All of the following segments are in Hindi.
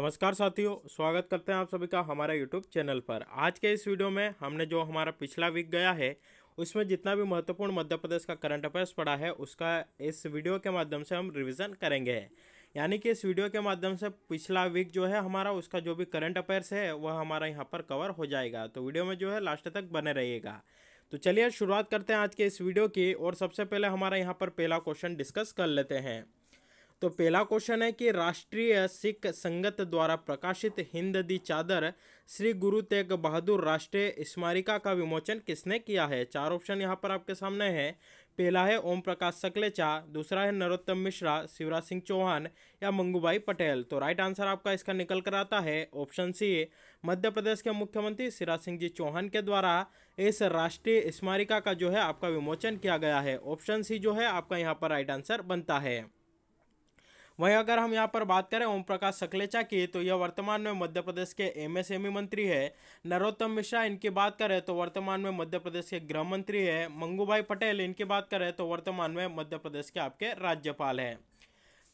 नमस्कार साथियों स्वागत करते हैं आप सभी का हमारे यूट्यूब चैनल पर आज के इस वीडियो में हमने जो हमारा पिछला वीक गया है उसमें जितना भी महत्वपूर्ण मध्य प्रदेश का करंट अफेयर्स पड़ा है उसका इस वीडियो के माध्यम से हम रिविज़न करेंगे यानी कि इस वीडियो के माध्यम से पिछला वीक जो है हमारा उसका जो भी करंट अफेयर्स है वह हमारा यहाँ पर कवर हो जाएगा तो वीडियो में जो है लास्ट तक बने रहिएगा तो चलिए शुरुआत करते हैं आज के इस वीडियो की और सबसे पहले हमारा यहाँ पर पहला क्वेश्चन डिस्कस कर लेते हैं तो पहला क्वेश्चन है कि राष्ट्रीय सिख संगत द्वारा प्रकाशित हिंद दी चादर श्री गुरु तेग बहादुर राष्ट्रीय स्मारिका का विमोचन किसने किया है चार ऑप्शन यहाँ पर आपके सामने है पहला है ओम प्रकाश सकलेचा दूसरा है नरोत्तम मिश्रा शिवराज सिंह चौहान या मंगूबाई पटेल तो राइट आंसर आपका इसका निकल कर आता है ऑप्शन सी मध्य प्रदेश के मुख्यमंत्री शिवराज सिंह जी चौहान के द्वारा इस राष्ट्रीय स्मारिका का जो है आपका विमोचन किया गया है ऑप्शन सी जो है आपका यहाँ पर राइट आंसर बनता है वहीं अगर हम यहाँ पर बात करें ओम प्रकाश सकलेचा की तो यह वर्तमान में मध्य प्रदेश के एमएसएमई मंत्री है नरोत्तम मिश्रा इनकी बात करें तो वर्तमान में मध्य प्रदेश के गृह मंत्री है मंगूभाई पटेल इनकी बात करें तो वर्तमान में मध्य प्रदेश के आपके राज्यपाल हैं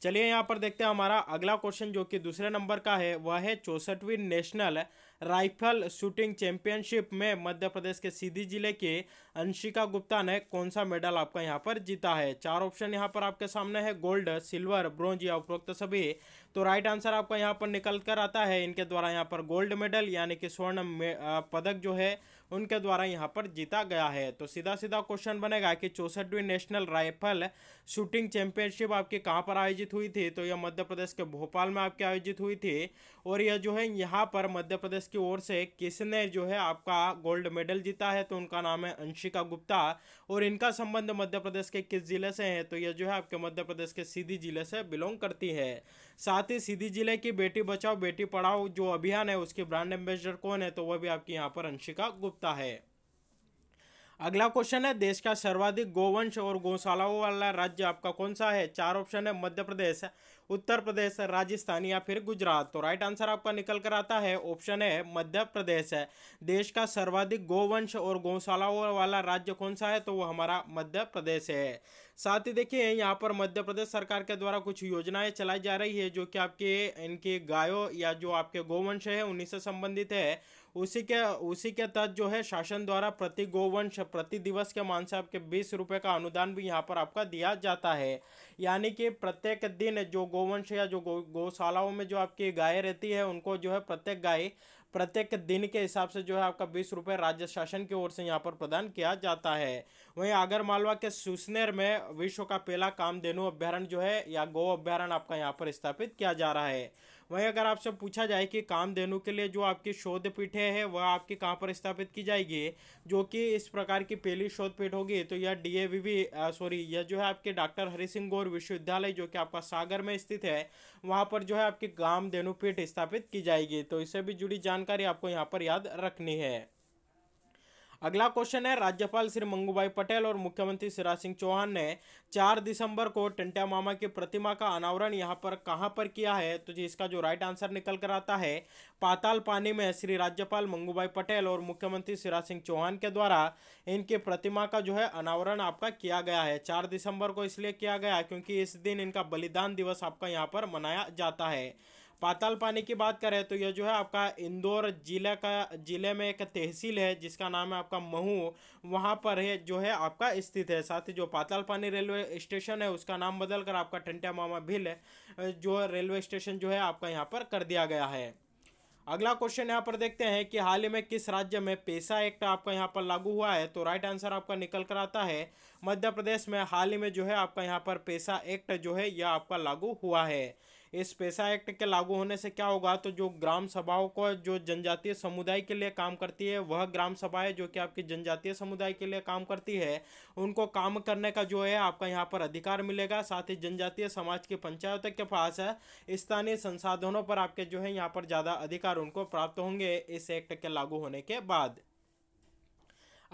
चलिए यहाँ पर देखते हैं हमारा अगला क्वेश्चन जो कि दूसरे नंबर का है वह है चौसठवीं नेशनल राइफल शूटिंग चैंपियनशिप में मध्य प्रदेश के सीधी जिले के अंशिका गुप्ता ने कौन सा मेडल आपका यहाँ पर जीता है चार ऑप्शन यहाँ पर आपके सामने है गोल्ड सिल्वर ब्रॉन्ज या उपरोक्त सभी तो राइट आंसर आपका यहाँ पर निकल कर आता है इनके द्वारा यहाँ पर गोल्ड मेडल यानी कि स्वर्ण पदक जो है उनके द्वारा यहाँ पर जीता गया है तो सीधा सीधा क्वेश्चन बनेगा कि चौसठवीं नेशनल राइफल शूटिंग चैंपियनशिप आपकी कहाँ पर आयोजित हुई थी तो यह मध्य प्रदेश के भोपाल में आपकी आयोजित हुई थी और यह जो है यहाँ पर मध्य प्रदेश की ओर से किसने जो है आपका गोल्ड मेडल जीता है तो उनका नाम है अंशिका गुप्ता और इनका संबंध मध्य प्रदेश के किस जिले से है तो यह जो है आपके मध्य प्रदेश के सीधी जिले से बिलोंग करती है साथ ही सीधी जिले की बेटी बचाओ बेटी पढ़ाओ जो अभियान है उसकी ब्रांड एम्बेसडर कौन है तो वह भी आपकी यहाँ पर अंशिका गुप्ता सकता है अगला क्वेश्चन है देश का सर्वाधिक गोवंश और गौशालाओं वाला राज्य आपका कौन सा है चार ऑप्शन है मध्य प्रदेश उत्तर प्रदेश राजस्थान या फिर गुजरात तो राइट आंसर आपका निकल कर आता है ऑप्शन है मध्य प्रदेश है देश का सर्वाधिक गोवंश और गौशालाओं वाला राज्य कौन सा है तो वो हमारा मध्य प्रदेश है साथ ही देखिए यहाँ पर मध्य प्रदेश सरकार के द्वारा कुछ योजनाएं चलाई जा रही है जो कि आपके इनके गायों या जो आपके गोवंश है उन्हीं से संबंधित है उसी के उसी के तहत जो है शासन द्वारा प्रति गोवंश प्रति दिवस के मान से आपके बीस रुपये का अनुदान भी यहाँ पर आपका दिया जाता है यानी कि प्रत्येक दिन जो गोवंश या जो गौशालाओं में जो आपकी गाय रहती है उनको जो है प्रत्येक गाय प्रत्येक दिन के हिसाब से जो है आपका बीस रुपये राज्य शासन की ओर से यहाँ पर प्रदान किया जाता है वहीं मालवा के सुसनेर में विश्व का पहला कामधेनु अभ्यारण जो है या गौ अभ्यारण आपका यहाँ पर स्थापित किया जा रहा है वहीं अगर आपसे पूछा जाए कि कामधेनु के लिए जो आपकी शोध पीठ है वह आपकी कहाँ पर स्थापित की जाएगी जो कि इस प्रकार की पहली शोध पीठ होगी तो यह डी ए सॉरी यह जो है आपके डॉक्टर हरि सिंह गौर विश्वविद्यालय जो कि आपका सागर में स्थित है वहाँ पर जो है आपकी कामधेनु पीठ स्थापित की जाएगी तो इससे भी जुड़ी जानकारी आपको यहाँ पर याद रखनी है अगला क्वेश्चन है राज्यपाल श्री मंगूभाई पटेल और मुख्यमंत्री शिवराज सिंह चौहान ने 4 दिसंबर को टंटिया मामा की प्रतिमा का अनावरण यहाँ पर कहाँ पर किया है तो जी इसका जो राइट आंसर निकल कर आता है पाताल पानी में श्री राज्यपाल मंगूभाई पटेल और मुख्यमंत्री शिवराज सिंह चौहान के द्वारा इनकी प्रतिमा का जो है अनावरण आपका किया गया है चार दिसंबर को इसलिए किया गया क्योंकि इस दिन इनका बलिदान दिवस आपका यहाँ पर मनाया जाता है पाताल पानी की बात करें तो यह जो है आपका इंदौर जिला का जिले में एक तहसील है जिसका नाम है आपका महू वहाँ पर है जो है आपका स्थित है साथ ही जो पाताल पानी रेलवे स्टेशन है उसका नाम बदल कर आपका टंटिया मामा भील है जो रेलवे स्टेशन जो है आपका यहाँ पर कर दिया गया है अगला क्वेश्चन यहाँ पर देखते हैं कि हाल ही में किस राज्य में पेशा एक्ट आपका यहाँ पर लागू हुआ है तो राइट आंसर आपका निकल कर आता है मध्य प्रदेश में हाल ही में जो है आपका यहाँ पर पेशा एक्ट जो है यह आपका लागू हुआ है इस पेशा एक्ट के लागू होने से क्या होगा तो जो ग्राम सभाओं को जो जनजातीय समुदाय के लिए काम करती है वह ग्राम सभाएं जो कि आपकी जनजातीय समुदाय के लिए काम करती है उनको काम करने का जो है आपका यहाँ पर अधिकार मिलेगा साथ ही जनजातीय समाज की पंचायतों के पास स्थानीय संसाधनों पर आपके जो है यहाँ पर ज़्यादा अधिकार उनको प्राप्त होंगे इस एक्ट के लागू होने के बाद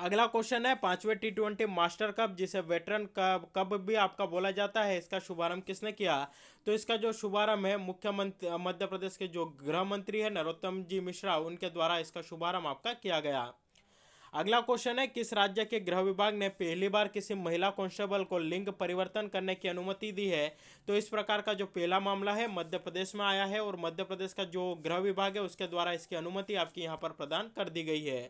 अगला क्वेश्चन है पांचवें टी ट्वेंटी मास्टर कप जिसे वेटरन कप कब भी आपका बोला जाता है इसका शुभारंभ किसने किया तो इसका जो शुभारंभ है मुख्यमंत्री मध्य प्रदेश के जो गृह मंत्री है नरोत्तम जी मिश्रा उनके द्वारा इसका शुभारंभ आपका किया गया अगला क्वेश्चन है किस राज्य के गृह विभाग ने पहली बार किसी महिला कांस्टेबल को लिंग परिवर्तन करने की अनुमति दी है तो इस प्रकार का जो पहला मामला है मध्य प्रदेश में आया है और मध्य प्रदेश का जो गृह विभाग है उसके द्वारा इसकी अनुमति आपकी यहाँ पर प्रदान कर दी गई है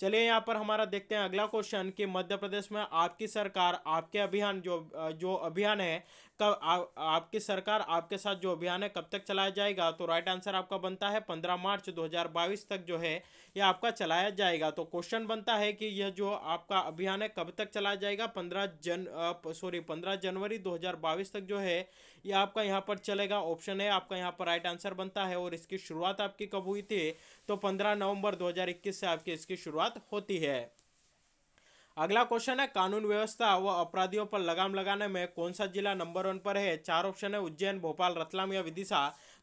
चलिए यहाँ पर हमारा देखते हैं अगला क्वेश्चन कि मध्य प्रदेश में आपकी सरकार आपके अभियान जो जो अभियान है कब आपकी सरकार आपके साथ जो अभियान है कब तक चलाया जाएगा तो राइट आंसर आपका बनता है पंद्रह मार्च 2022 तक जो है ये आपका चलाया जाएगा तो क्वेश्चन बनता है कि यह जो आपका अभियान है कब तक चलाया जाएगा पंद्रह जन सॉरी पंद्रह जनवरी 2022 तक जो है ये आपका यहाँ पर चलेगा ऑप्शन है आपका यहाँ पर राइट आंसर बनता है और इसकी शुरुआत आपकी कब हुई थी तो पंद्रह नवम्बर दो से आपकी इसकी शुरुआत होती है अगला क्वेश्चन है कानून व्यवस्था व अपराधियों पर लगाम लगाने में कौन सा जिला नंबर वन पर है चार ऑप्शन है उज्जैन भोपाल रतलाम या विदिशा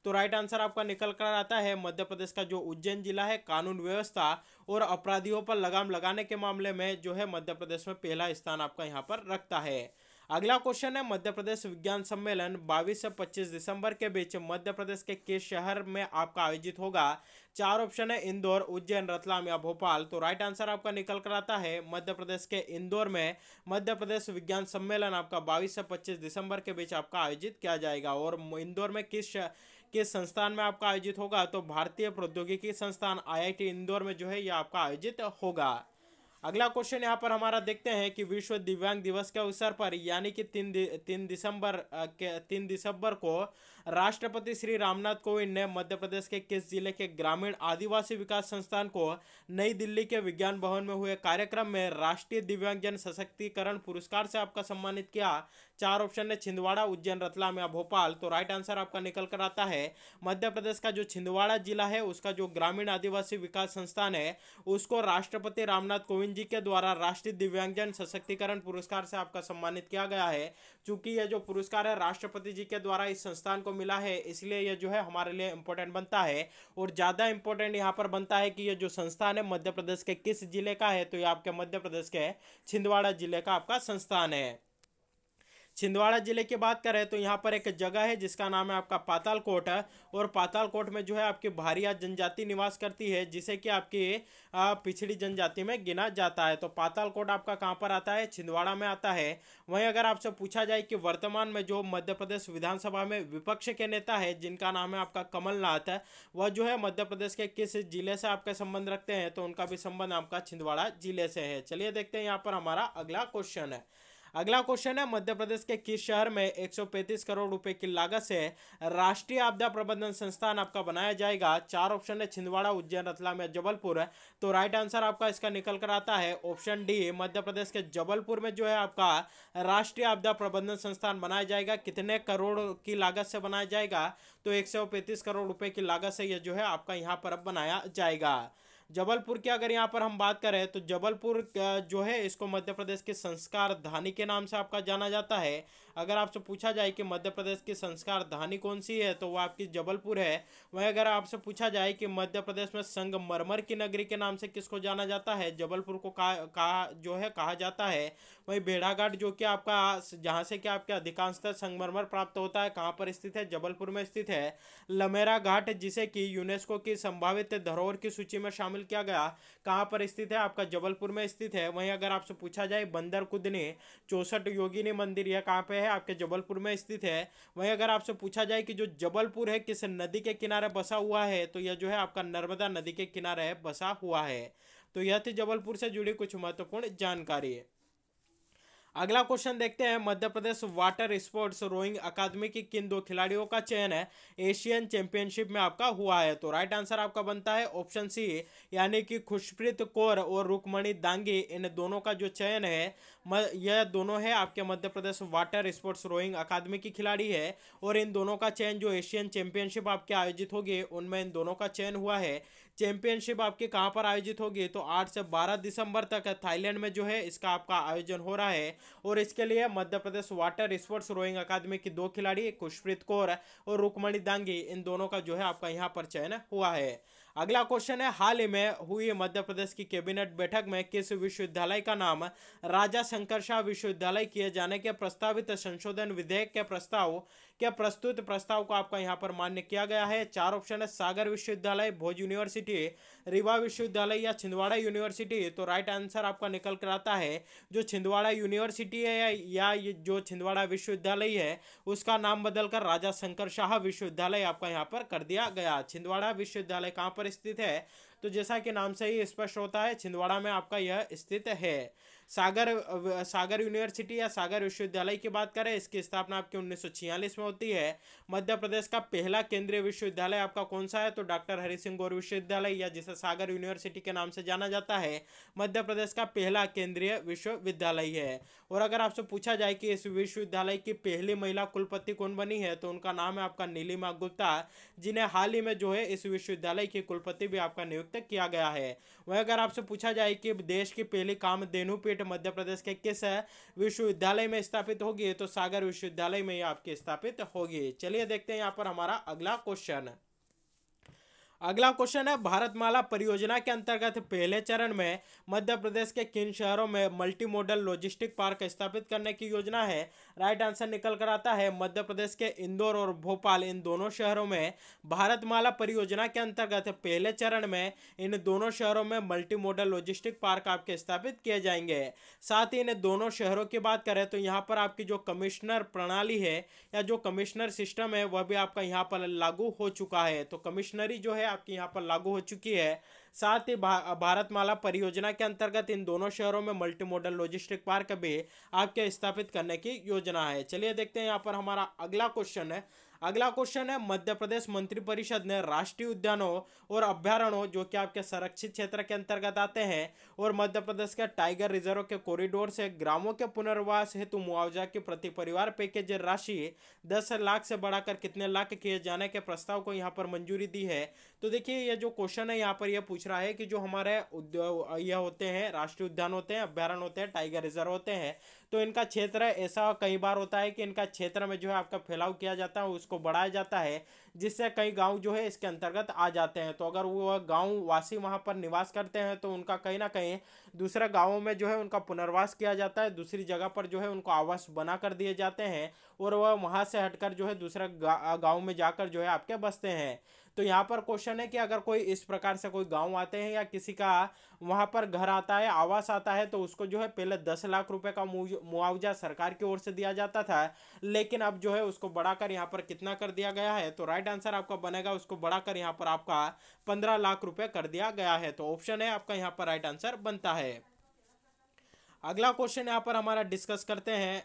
तो राइट आंसर आपका निकल कर आता है मध्य प्रदेश का जो उज्जैन जिला है कानून व्यवस्था और अपराधियों पर लगाम लगाने के मामले में जो है मध्य प्रदेश में पहला स्थान आपका यहाँ पर रखता है अगला क्वेश्चन है मध्य प्रदेश विज्ञान सम्मेलन 22 से 25 दिसंबर के बीच मध्य प्रदेश के किस शहर में आपका आयोजित होगा चार ऑप्शन है इंदौर उज्जैन रतलाम या भोपाल तो राइट आंसर आपका निकल कर आता है मध्य प्रदेश के इंदौर में मध्य प्रदेश विज्ञान सम्मेलन आपका 22 से 25 दिसंबर के बीच आपका आयोजित किया जाएगा और इंदौर में किस किस संस्थान में आपका आयोजित होगा तो भारतीय प्रौद्योगिकी संस्थान आई इंदौर में जो है यह आपका आयोजित होगा अगला क्वेश्चन यहाँ पर हमारा देखते हैं कि विश्व दिव्यांग दिवस के अवसर पर यानी कि तीन दि, तीन दिसंबर के तीन दिसंबर को राष्ट्रपति श्री रामनाथ कोविंद ने मध्य प्रदेश के किस जिले के ग्रामीण आदिवासी विकास संस्थान को नई दिल्ली के विज्ञान भवन में हुए कार्यक्रम में राष्ट्रीय दिव्यांगजन सशक्तिकरण पुरस्कार से आपका सम्मानित किया चार ऑप्शन है छिंदवाड़ा उज्जैन रतलाम या भोपाल तो राइट आंसर आपका निकल कर आता है मध्य प्रदेश का जो छिंदवाड़ा जिला है उसका जो ग्रामीण आदिवासी विकास संस्थान है उसको राष्ट्रपति रामनाथ कोविंद जी के द्वारा राष्ट्रीय दिव्यांगजन सशक्तिकरण पुरस्कार से आपका सम्मानित किया गया है चूंकि यह जो पुरस्कार है राष्ट्रपति जी के द्वारा इस संस्थान को मिला है इसलिए यह जो है हमारे लिए इम्पोर्टेंट बनता है और ज़्यादा इम्पोर्टेंट यहाँ पर बनता है कि यह जो संस्थान है मध्य प्रदेश के किस जिले का है तो ये आपके मध्य प्रदेश के छिंदवाड़ा जिले का आपका संस्थान है छिंदवाड़ा जिले की बात करें तो यहाँ पर एक जगह है जिसका नाम है आपका पातालकोट है और पातालकोट में जो है आपकी भारिया जनजाति निवास करती है जिसे कि आपकी पिछड़ी जनजाति में गिना जाता है तो पातालकोट आपका कहाँ पर आता है छिंदवाड़ा में आता है वहीं अगर आपसे पूछा जाए कि वर्तमान में जो मध्य प्रदेश विधानसभा में विपक्ष के नेता है जिनका नाम है आपका कमलनाथ वह जो है मध्य प्रदेश के किस जिले से आपके संबंध रखते हैं तो उनका भी संबंध आपका छिंदवाड़ा जिले से है चलिए देखते हैं यहाँ पर हमारा अगला क्वेश्चन है अगला क्वेश्चन है मध्य प्रदेश के किस शहर में 135 करोड़ रुपए की लागत से राष्ट्रीय आपदा प्रबंधन संस्थान आपका बनाया जाएगा चार ऑप्शन है छिंदवाड़ा उज्जैन रतलाम या जबलपुर तो राइट आंसर आपका इसका निकल कर आता है ऑप्शन डी मध्य प्रदेश के जबलपुर में जो है आपका राष्ट्रीय आपदा प्रबंधन संस्थान बनाया जाएगा कितने करोड़ की लागत से बनाया जाएगा तो एक करोड़ रुपए की लागत से यह जो है आपका यहाँ पर बनाया जाएगा जबलपुर की अगर यहाँ पर हम बात करें तो जबलपुर जो है इसको मध्य प्रदेश की संस्कार धानी के नाम से आपका जाना जाता है अगर आपसे पूछा जाए कि मध्य प्रदेश की संस्कार धानी कौन सी है तो वह आपकी जबलपुर है वहीं अगर आपसे पूछा जाए कि मध्य प्रदेश में संगमरमर की नगरी के नाम से किसको जाना जाता है जबलपुर को कहा कहा जो है कहा जाता है वहीं भेड़ाघाट जो कि आपका जहाँ से कि आपके अधिकांशतः संगमरमर प्राप्त होता है कहाँ पर स्थित है जबलपुर में स्थित है लमेरा घाट जिसे कि यूनेस्को की संभावित धरोहर की सूची में शामिल स्थल किया गया कहाँ पर स्थित है आपका जबलपुर में स्थित है वहीं अगर आपसे पूछा जाए बंदर कुदने चौसठ योगिनी मंदिर यह कहाँ पे है आपके जबलपुर में स्थित है वहीं अगर आपसे पूछा जाए कि जो जबलपुर है किस नदी के किनारे बसा हुआ है तो यह जो है आपका नर्मदा नदी के किनारे बसा हुआ है तो यह थी जबलपुर से जुड़ी कुछ महत्वपूर्ण जानकारी अगला क्वेश्चन देखते हैं Madhya Pradesh water sports rowing academy की किन दो खिलाड़ियों का चयन है एशियन चैंपियनशिप में आपका हुआ है तो राइट आंसर आपका बनता है ऑप्शन सी यानी कि खुशप्रीत कौर और रुकमणि दांगी इन दोनों का जो चयन है यह दोनों है आपके Madhya Pradesh water sports rowing academy की खिलाड़ी है और इन दोनों का चयन जो एशियन चैंपियनशिप आपके आयोजित होगी उनमें इन दोनों का चयन हुआ है चैंपियनशिप आपके कहाँ पर आयोजित होगी तो आठ से बारह दिसंबर तक थाईलैंड में जो है इसका आपका आयोजन हो रहा है और इसके लिए Madhya Pradesh water sports rowing academy की दो खिलाड़ी खुशप्रीत कौर और रुकमणी दांगी इन दोनों का जो है आपका यहाँ पर चयन हुआ है अगला क्वेश्चन है हाल ही में हुई मध्य प्रदेश की कैबिनेट बैठक में किस विश्वविद्यालय का नाम राजा शंकर शाह विश्वविद्यालय किए जाने के प्रस्तावित संशोधन विधेयक के प्रस्ताव क्या प्रस्तुत प्रस्ताव को आपका यहाँ पर मान्य किया गया है चार ऑप्शन है सागर विश्वविद्यालय भोज यूनिवर्सिटी रीवा विश्वविद्यालय या छिंदवाड़ा यूनिवर्सिटी तो राइट आंसर आपका निकल कर आता है जो छिंदवाड़ा यूनिवर्सिटी है या जो छिंदवाड़ा विश्वविद्यालय है उसका नाम बदलकर राजा शंकर शाह विश्वविद्यालय आपका यहाँ पर कर दिया गया छिंदवाड़ा विश्वविद्यालय कहाँ पर स्थित है तो जैसा कि नाम से ही स्पष्ट होता है छिंदवाड़ा में आपका यह स्थित है सागर सागर यूनिवर्सिटी या सागर विश्वविद्यालय की बात करें इसकी स्थापना आपकी उन्नीस में होती है मध्य प्रदेश का पहला केंद्रीय विश्वविद्यालय आपका कौन सा है तो डॉक्टर हरि सिंह गौर विश्वविद्यालय या जिसे सागर यूनिवर्सिटी के नाम से जाना जाता है मध्य प्रदेश का पहला केंद्रीय विश्वविद्यालय है और अगर आपसे पूछा जाए कि इस विश्वविद्यालय की पहली महिला कुलपति कौन बनी है तो उनका नाम है आपका नीलिमा गुप्ता जिन्हें हाल ही में जो है इस विश्वविद्यालय की कुलपति भी आपका नियुक्त किया गया है वह अगर आपसे पूछा जाए कि देश की पहली कामधेनुपीठ मध्य प्रदेश के किस विश्वविद्यालय में स्थापित होगी तो सागर विश्वविद्यालय में ही आपकी स्थापित होगी चलिए देखते हैं यहाँ पर हमारा अगला क्वेश्चन अगला क्वेश्चन है भारतमाला परियोजना के अंतर्गत पहले चरण में मध्य प्रदेश के किन शहरों में मल्टी मॉडल लॉजिस्टिक पार्क स्थापित करने की योजना है राइट आंसर निकल कर आता है मध्य प्रदेश के इंदौर और भोपाल इन दोनों शहरों में भारतमाला परियोजना के अंतर्गत पहले चरण में इन दोनों शहरों में मल्टी मॉडल लॉजिस्टिक पार्क आपके स्थापित किए जाएंगे साथ ही इन दोनों शहरों की बात करें तो यहाँ पर आपकी जो कमिश्नर प्रणाली है या जो कमिश्नर सिस्टम है वह भी आपका यहाँ पर लागू हो चुका है तो कमिश्नरी जो है आपके यहाँ पर लागू हो चुकी है साथ ही भारतमाला परियोजना के अंतर्गत इन दोनों शहरों में मल्टी मॉडल लॉजिस्टिक पार्क भी आपके स्थापित करने की योजना है चलिए देखते हैं यहाँ पर हमारा अगला क्वेश्चन है अगला क्वेश्चन है मध्य प्रदेश मंत्रिपरिषद ने राष्ट्रीय उद्यानों और अभ्यारणों जो कि आपके संरक्षित क्षेत्र के अंतर्गत आते हैं और मध्य प्रदेश के टाइगर रिजर्व के कॉरिडोर से ग्रामों के पुनर्वास हेतु मुआवजा की प्रति परिवार पैकेज राशि दस लाख से बढ़ाकर कितने लाख किए जाने के प्रस्ताव को यहाँ पर मंजूरी दी है तो देखिए ये जो क्वेश्चन है यहाँ पर यह पूछ रहा है कि जो हमारे यह होते हैं राष्ट्रीय उद्यान होते हैं अभ्यारण होते हैं टाइगर रिजर्व होते हैं तो इनका क्षेत्र ऐसा कई बार होता है कि इनका क्षेत्र में जो है आपका फैलाव किया जाता है उसको बढ़ाया जाता है जिससे कई गांव जो है इसके अंतर्गत आ जाते हैं तो अगर वो गांव वासी वहाँ पर निवास करते हैं तो उनका कहीं ना कहीं दूसरे गाँवों में जो है उनका पुनर्वास किया जाता है दूसरी जगह पर जो है उनको आवास बना कर दिए जाते हैं और वह वहाँ से हटकर जो है दूसरा गाँव में जाकर जो है आपके बसते हैं तो यहाँ पर क्वेश्चन है कि अगर कोई इस प्रकार से कोई गांव आते हैं या किसी का वहाँ पर घर आता है आवास आता है तो उसको जो है पहले दस लाख रुपए का मुआवजा सरकार की ओर से दिया जाता था लेकिन अब जो है उसको बढ़ाकर यहाँ पर कितना कर दिया गया है तो राइट राइट आंसर आपका बनेगा उसको बढ़ाकर यहाँ पर आपका पंद्रह लाख रुपए कर दिया गया है तो ऑप्शन है आपका यहाँ पर राइट आंसर बनता है अगला क्वेश्चन यहाँ पर हमारा डिस्कस करते हैं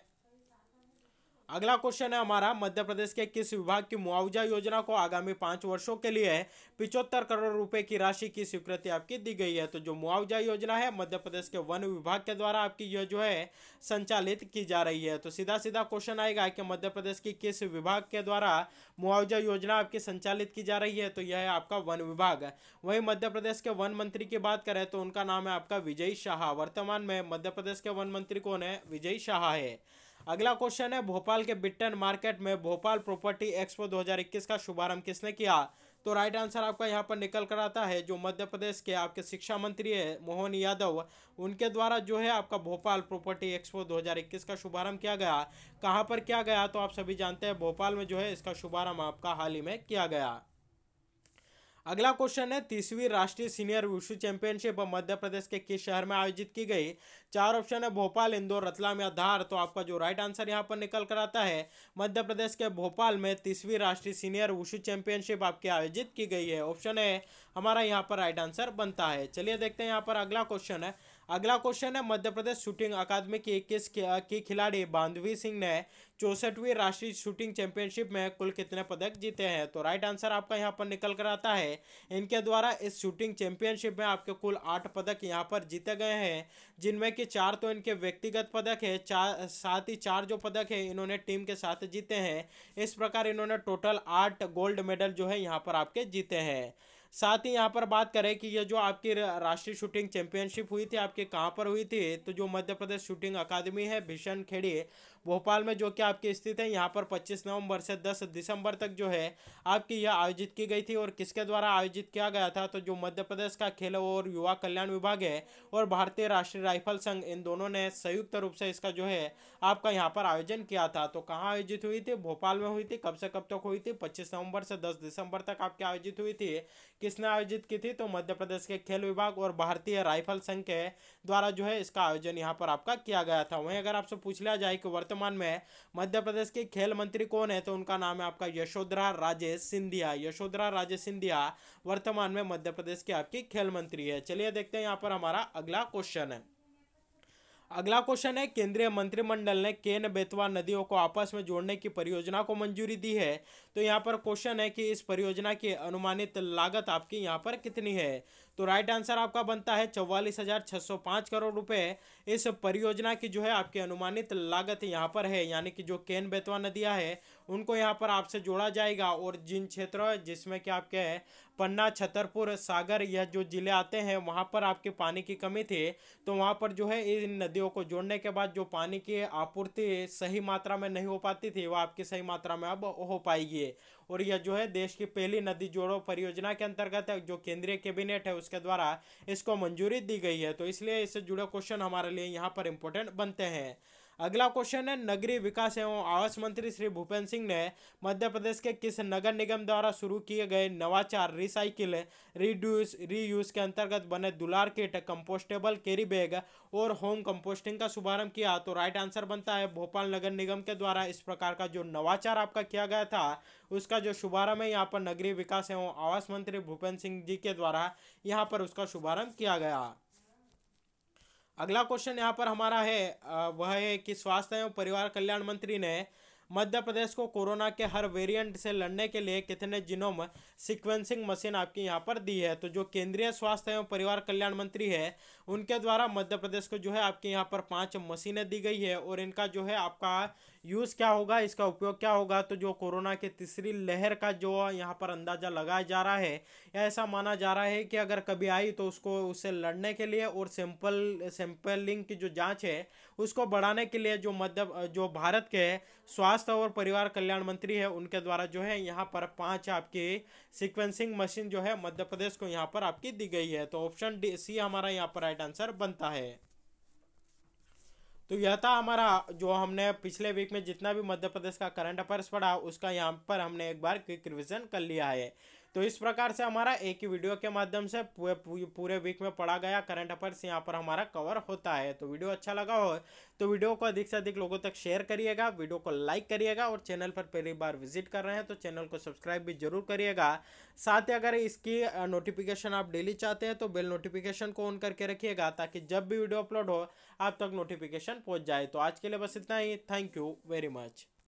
अगला क्वेश्चन है हमारा मध्य प्रदेश के किस विभाग की मुआवजा योजना को आगामी पाँच वर्षों के लिए पिछहत्तर करोड़ रुपए की राशि की स्वीकृति आपकी दी गई है तो जो मुआवजा योजना है मध्य प्रदेश के वन विभाग के द्वारा आपकी यह जो है संचालित की जा रही है तो सीधा सीधा क्वेश्चन आएगा कि मध्य प्रदेश की किस विभाग के द्वारा मुआवजा योजना आपकी संचालित की जा रही है तो यह है आपका वन विभाग वही मध्य प्रदेश के वन मंत्री की बात करें तो उनका नाम है आपका विजय शाह वर्तमान में मध्य प्रदेश के वन मंत्री कौन है विजय शाह है अगला क्वेश्चन है भोपाल के बिट्टन मार्केट में भोपाल प्रॉपर्टी एक्सपो 2021 का शुभारंभ किसने किया तो राइट आंसर आपका यहाँ पर निकल कर आता है जो मध्य प्रदेश के आपके शिक्षा मंत्री है मोहन यादव उनके द्वारा जो है आपका भोपाल प्रॉपर्टी एक्सपो 2021 का शुभारंभ किया गया कहाँ पर किया गया तो आप सभी जानते हैं भोपाल में जो है इसका शुभारंभ आपका हाल ही में किया गया अगला क्वेश्चन है तीसवीं राष्ट्रीय सीनियर विश्व चैंपियनशिप मध्य प्रदेश के किस शहर में आयोजित की गई चार ऑप्शन है भोपाल इंदौर रतलाम या धार तो आपका जो राइट आंसर यहाँ पर निकल कर आता है मध्य प्रदेश के भोपाल में तीसवीं राष्ट्रीय सीनियर वुशु चैंपियनशिप आपकी आयोजित की गई है ऑप्शन है हमारा यहाँ पर राइट आंसर बनता है चलिए देखते हैं यहाँ पर अगला क्वेश्चन है अगला क्वेश्चन है मध्य प्रदेश शूटिंग अकादमी की इक्कीस की खिलाड़ी बांधवी सिंह ने चौसठवीं राष्ट्रीय शूटिंग चैंपियनशिप में कुल कितने पदक जीते हैं तो राइट आंसर आपका यहाँ पर निकल कर आता है इनके द्वारा इस शूटिंग चैंपियनशिप में आपके कुल आठ पदक यहाँ पर जीते गए हैं जिनमें कि चार तो इनके व्यक्तिगत पदक है चार साथ ही चार जो पदक है इन्होंने टीम के साथ जीते हैं इस प्रकार इन्होंने टोटल आठ गोल्ड मेडल जो है यहाँ पर आपके जीते हैं साथ ही यहाँ पर बात करें कि ये जो आपकी राष्ट्रीय शूटिंग चैंपियनशिप हुई थी आपके कहाँ पर हुई थी तो जो मध्य प्रदेश शूटिंग अकादमी है भीषण खेड़ी भोपाल में जो कि आपकी स्थित है यहाँ पर 25 नवंबर से 10 दिसंबर तक जो है आपकी यह आयोजित की गई थी और किसके द्वारा आयोजित किया गया था तो जो मध्य प्रदेश का खेल और युवा कल्याण विभाग है और भारतीय राष्ट्रीय राइफल संघ इन दोनों ने संयुक्त रूप से इसका जो है आपका यहाँ पर आयोजन किया था तो कहाँ आयोजित हुई थी भोपाल में हुई थी कब से कब तक हुई थी पच्चीस नवंबर से दस दिसंबर तक आपकी आयोजित हुई थी किसने आयोजित की थी तो मध्य प्रदेश के खेल विभाग और भारतीय राइफल संघ के द्वारा जो है इसका आयोजन यहाँ पर आपका किया गया था वहीं अगर आपसे पूछ लिया जाए कि वर्तमान में मध्य प्रदेश के खेल मंत्री कौन है तो उनका नाम है आपका यशोधरा राजे सिंधिया यशोधरा राजे सिंधिया वर्तमान में मध्य प्रदेश के आपकी खेल मंत्री है चलिए देखते हैं यहाँ पर हमारा अगला क्वेश्चन है अगला क्वेश्चन है केंद्रीय मंत्रिमंडल ने केन बेतवा नदियों को आपस में जोड़ने की परियोजना को मंजूरी दी है तो यहाँ पर क्वेश्चन है कि इस परियोजना की अनुमानित लागत आपकी यहाँ पर कितनी है तो राइट आंसर आपका बनता है चौवालीस हजार छः सौ पाँच करोड़ रुपए इस परियोजना की जो है आपकी अनुमानित लागत यहाँ पर है यानी कि जो केन बेतवा नदियाँ है उनको यहाँ पर आपसे जोड़ा जाएगा और जिन क्षेत्रों जिसमें कि आपके पन्ना छतरपुर सागर यह जो ज़िले आते हैं वहाँ पर आपके पानी की कमी थी तो वहाँ पर जो है इन नदियों को जोड़ने के बाद जो पानी की आपूर्ति सही मात्रा में नहीं हो पाती थी वह आपकी सही मात्रा में अब हो पाएगी और यह जो है देश की पहली नदी जोड़ो परियोजना के अंतर्गत है जो केंद्रीय कैबिनेट है उसके द्वारा इसको मंजूरी दी गई है तो इसलिए इससे जुड़े क्वेश्चन हमारे लिए यहाँ पर इंपॉर्टेंट बनते हैं अगला क्वेश्चन है नगरीय विकास एवं आवास मंत्री श्री भूपेंद्र सिंह ने मध्य प्रदेश के किस नगर निगम द्वारा शुरू किए गए नवाचार रिसाइकिल रिड्यूस रीयूज के अंतर्गत बने दुलार किट कंपोस्टेबल कैरी बैग और होम कंपोस्टिंग का शुभारंभ किया तो राइट आंसर बनता है भोपाल नगर निगम के द्वारा इस प्रकार का जो नवाचार आपका किया गया था उसका जो शुभारंभ है यहाँ पर नगरीय विकास एवं आवास मंत्री भूपेंद्र सिंह जी के द्वारा यहाँ पर उसका शुभारंभ किया गया अगला क्वेश्चन यहाँ पर हमारा है वह है कि स्वास्थ्य एवं परिवार कल्याण मंत्री ने मध्य प्रदेश को कोरोना के हर वेरिएंट से लड़ने के लिए कितने जिनोम सीक्वेंसिंग मशीन आपकी यहाँ पर दी है तो जो केंद्रीय स्वास्थ्य एवं परिवार कल्याण मंत्री है उनके द्वारा मध्य प्रदेश को जो है आपके यहाँ पर पाँच मशीनें दी गई है और इनका जो है आपका यूज़ क्या होगा इसका उपयोग क्या होगा तो जो कोरोना के तीसरी लहर का जो यहाँ पर अंदाज़ा लगाया जा रहा है या ऐसा माना जा रहा है कि अगर कभी आई तो उसको उससे लड़ने के लिए और सैंपल सैंपलिंग की जो जाँच है उसको बढ़ाने के लिए जो मध्य जो भारत के स्वास्थ्य और परिवार कल्याण मंत्री है उनके द्वारा जो है यहाँ पर पाँच आपकी सिक्वेंसिंग मशीन जो है मध्य प्रदेश को यहाँ पर आपकी दी गई है तो ऑप्शन डी सी हमारा यहाँ पर राइट आंसर बनता है तो यह था हमारा जो हमने पिछले वीक में जितना भी मध्य प्रदेश का करंट अफेयर्स पढ़ा उसका यहाँ पर हमने एक बार क्विक रिविजन कर लिया है तो इस प्रकार से हमारा एक ही वीडियो के माध्यम से पूरे पूरे वीक में पढ़ा गया करंट अफेयर्स यहाँ पर हमारा कवर होता है तो वीडियो अच्छा लगा हो तो वीडियो को अधिक से अधिक लोगों तक शेयर करिएगा वीडियो को लाइक करिएगा और चैनल पर पहली बार विजिट कर रहे हैं तो चैनल को सब्सक्राइब भी जरूर करिएगा साथ ही अगर इसकी नोटिफिकेशन आप डेली चाहते हैं तो बेल नोटिफिकेशन को ऑन करके रखिएगा ताकि जब भी वीडियो अपलोड हो आप तक नोटिफिकेशन पहुँच जाए तो आज के लिए बस इतना ही थैंक यू वेरी मच